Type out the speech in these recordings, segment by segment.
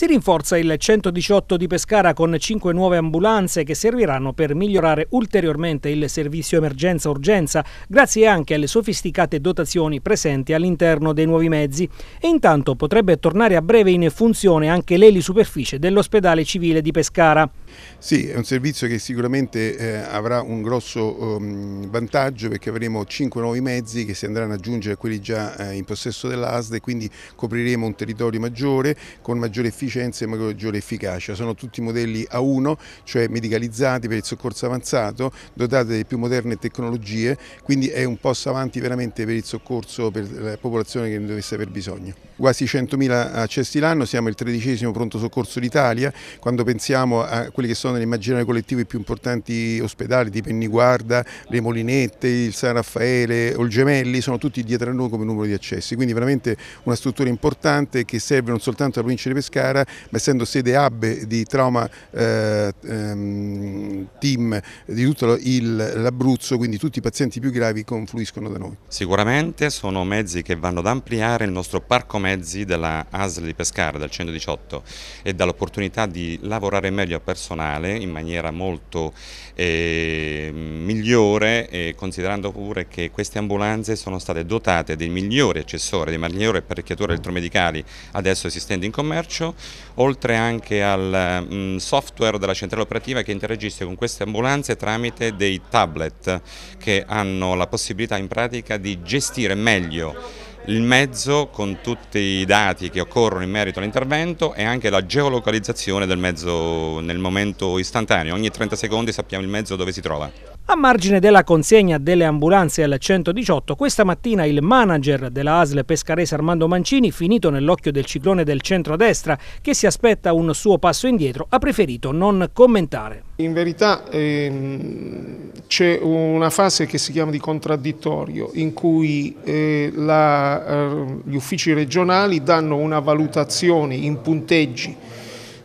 Si rinforza il 118 di Pescara con 5 nuove ambulanze che serviranno per migliorare ulteriormente il servizio emergenza-urgenza, grazie anche alle sofisticate dotazioni presenti all'interno dei nuovi mezzi. E intanto potrebbe tornare a breve in funzione anche l'elisuperficie dell'ospedale civile di Pescara. Sì, è un servizio che sicuramente eh, avrà un grosso um, vantaggio perché avremo cinque nuovi mezzi che si andranno ad aggiungere a quelli già eh, in possesso dell'ASD e quindi copriremo un territorio maggiore con maggiore efficienza e maggiore efficacia. Sono tutti modelli A1, cioè medicalizzati per il soccorso avanzato, dotati delle più moderne tecnologie, quindi è un passo avanti veramente per il soccorso per la popolazione che ne dovesse aver bisogno. Quasi 100.000 accessi l'anno, siamo il tredicesimo pronto soccorso d'Italia, quando pensiamo a quelli che sono nell'immaginario collettivo i più importanti ospedali, di Penniguarda, le Molinette, il San Raffaele, Olgemelli, sono tutti dietro a noi come numero di accessi, quindi veramente una struttura importante che serve non soltanto alla provincia di Pescara, ma essendo sede hub di trauma eh, ehm, team di tutto l'Abruzzo, quindi tutti i pazienti più gravi confluiscono da noi. Sicuramente sono mezzi che vanno ad ampliare il nostro parco mezzi della ASL di Pescara, dal 118, e dall'opportunità di lavorare meglio a persone personale in maniera molto eh, migliore, eh, considerando pure che queste ambulanze sono state dotate dei migliori accessori, dei migliori apparecchiature elettromedicali adesso esistenti in commercio, oltre anche al mh, mm, software della centrale operativa che interagisce con queste ambulanze tramite dei tablet che hanno la possibilità in pratica di gestire meglio il mezzo con tutti i dati che occorrono in merito all'intervento e anche la geolocalizzazione del mezzo nel momento istantaneo, ogni 30 secondi sappiamo il mezzo dove si trova. A margine della consegna delle ambulanze al 118, questa mattina il manager della ASL pescarese Armando Mancini, finito nell'occhio del ciclone del centro-destra, che si aspetta un suo passo indietro, ha preferito non commentare. In verità ehm, c'è una fase che si chiama di contraddittorio, in cui eh, la, eh, gli uffici regionali danno una valutazione in punteggi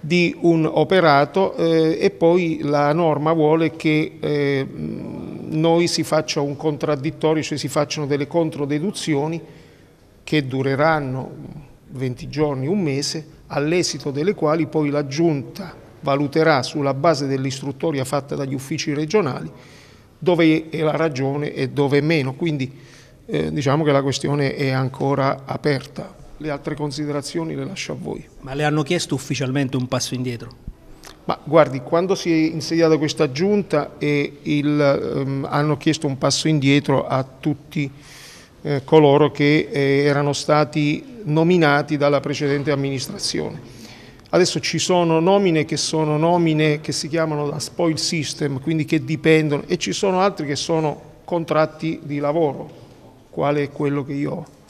di un operato eh, e poi la norma vuole che eh, noi si faccia un contraddittorio, cioè si facciano delle controdeduzioni che dureranno 20 giorni, un mese, all'esito delle quali poi la Giunta valuterà sulla base dell'istruttoria fatta dagli uffici regionali dove è la ragione e dove meno. Quindi eh, diciamo che la questione è ancora aperta. Le altre considerazioni le lascio a voi. Ma le hanno chiesto ufficialmente un passo indietro? Ma guardi, quando si è insediata questa giunta eh, il, ehm, hanno chiesto un passo indietro a tutti eh, coloro che eh, erano stati nominati dalla precedente amministrazione. Adesso ci sono nomine che sono nomine che si chiamano da spoil system, quindi che dipendono, e ci sono altri che sono contratti di lavoro, quale è quello che io ho.